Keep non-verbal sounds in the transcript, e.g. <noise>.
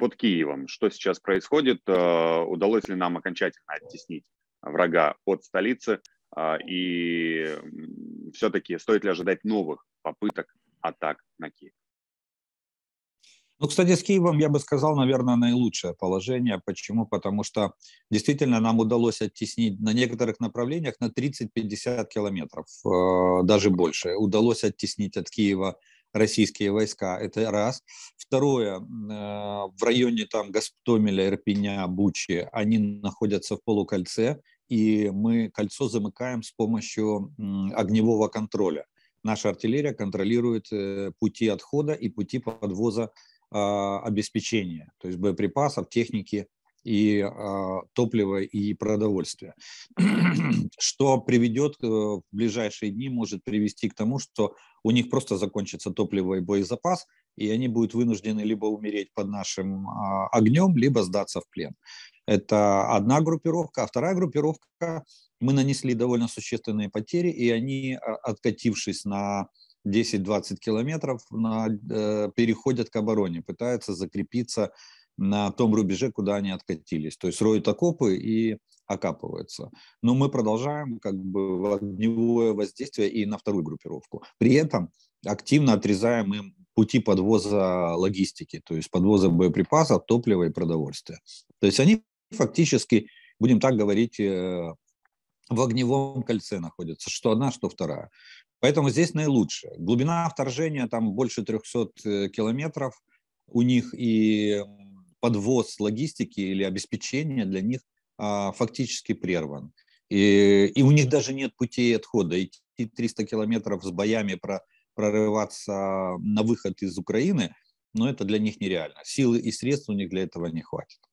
под Киевом, что сейчас происходит, э, удалось ли нам окончательно оттеснить врага от столицы, э, и все-таки стоит ли ожидать новых попыток атак на Киев? Ну, кстати, с Киевом я бы сказал, наверное, наилучшее положение. Почему? Потому что действительно нам удалось оттеснить на некоторых направлениях на 30-50 километров, э, даже больше. Удалось оттеснить от Киева российские войска. Это раз. Второе, э, в районе там Гастомеля, Ирпеня, Бучи, они находятся в полукольце, и мы кольцо замыкаем с помощью огневого контроля. Наша артиллерия контролирует э, пути отхода и пути подвоза а, обеспечения, то есть боеприпасов, техники и а, топлива и продовольствия, <clears throat> что приведет э, в ближайшие дни, может привести к тому, что у них просто закончится топливо и боезапас, и они будут вынуждены либо умереть под нашим а, огнем, либо сдаться в плен. Это одна группировка, а вторая группировка, мы нанесли довольно существенные потери, и они, откатившись на 10-20 километров на, э, переходят к обороне, пытаются закрепиться на том рубеже, куда они откатились. То есть роют окопы и окапываются. Но мы продолжаем как бы огневое воздействие и на вторую группировку. При этом активно отрезаем им пути подвоза логистики, то есть подвоза боеприпасов, топлива и продовольствия. То есть они фактически, будем так говорить, э, в огневом кольце находится, что одна, что вторая. Поэтому здесь наилучшее. Глубина вторжения там больше 300 э, километров у них и подвоз логистики или обеспечения для них а, фактически прерван. И, и у них даже нет путей отхода. Идти 300 километров с боями про, прорываться на выход из Украины, но ну, это для них нереально. Силы и средств у них для этого не хватит.